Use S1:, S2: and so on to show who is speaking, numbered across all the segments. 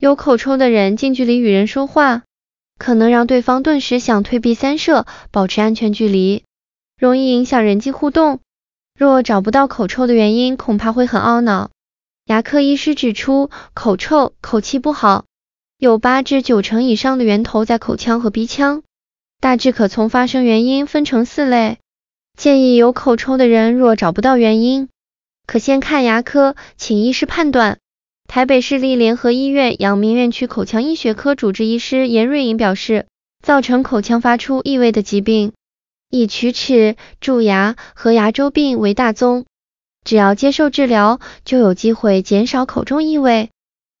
S1: 有口臭的人近距离与人说话，可能让对方顿时想退避三舍，保持安全距离，容易影响人际互动。若找不到口臭的原因，恐怕会很懊恼。牙科医师指出，口臭、口气不好，有八至九成以上的源头在口腔和鼻腔，大致可从发生原因分成四类。建议有口臭的人若找不到原因，可先看牙科，请医师判断。台北市立联合医院阳明院区口腔医学科主治医师严瑞莹表示，造成口腔发出异味的疾病，以龋齿、蛀牙和牙周病为大宗，只要接受治疗，就有机会减少口中异味。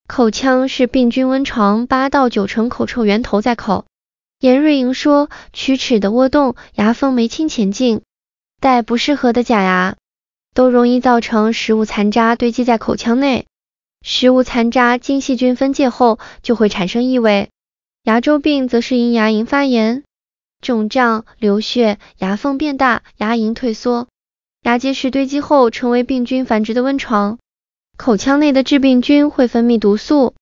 S1: 口腔是病菌温床，八到九成口臭源头在口。严瑞莹说，龋齿的窝洞、牙缝没清前进，戴不适合的假牙，都容易造成食物残渣堆积在口腔内。食物残渣经细菌分解后就会产生异味，牙周病则是因牙龈发炎、肿胀、流血，牙缝变大，牙龈退缩，牙结石堆积后成为病菌繁殖的温床，口腔内的致病菌会分泌毒素，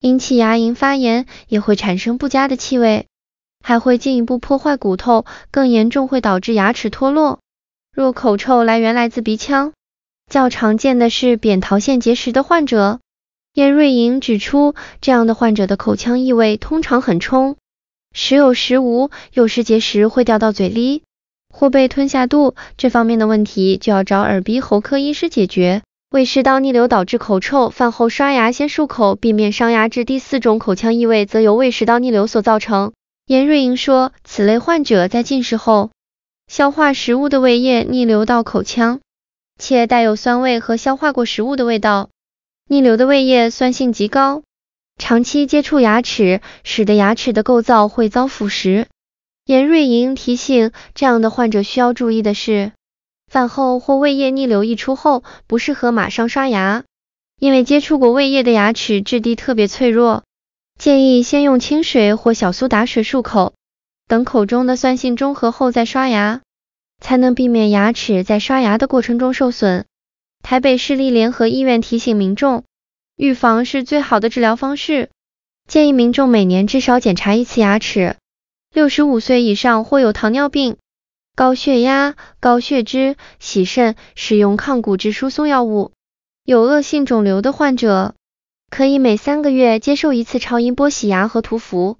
S1: 引起牙龈发炎，也会产生不佳的气味，还会进一步破坏骨头，更严重会导致牙齿脱落。若口臭来源来自鼻腔。较常见的是扁桃腺结石的患者，严瑞莹指出，这样的患者的口腔异味通常很冲，时有时无，有时结石会掉到嘴里，或被吞下肚，这方面的问题就要找耳鼻喉科医师解决。胃食道逆流导致口臭，饭后刷牙先漱口，避免伤牙至第四种口腔异味则由胃食道逆流所造成，严瑞莹说，此类患者在进食后，消化食物的胃液逆流到口腔。且带有酸味和消化过食物的味道，逆流的胃液酸性极高，长期接触牙齿，使得牙齿的构造会遭腐蚀。严瑞莹提醒，这样的患者需要注意的是，饭后或胃液逆流溢出后，不适合马上刷牙，因为接触过胃液的牙齿质地特别脆弱，建议先用清水或小苏打水漱口，等口中的酸性中和后再刷牙。才能避免牙齿在刷牙的过程中受损。台北市立联合医院提醒民众，预防是最好的治疗方式，建议民众每年至少检查一次牙齿。六十五岁以上或有糖尿病、高血压、高血脂、洗肾、使用抗骨质疏松药物、有恶性肿瘤的患者，可以每三个月接受一次超音波洗牙和涂氟。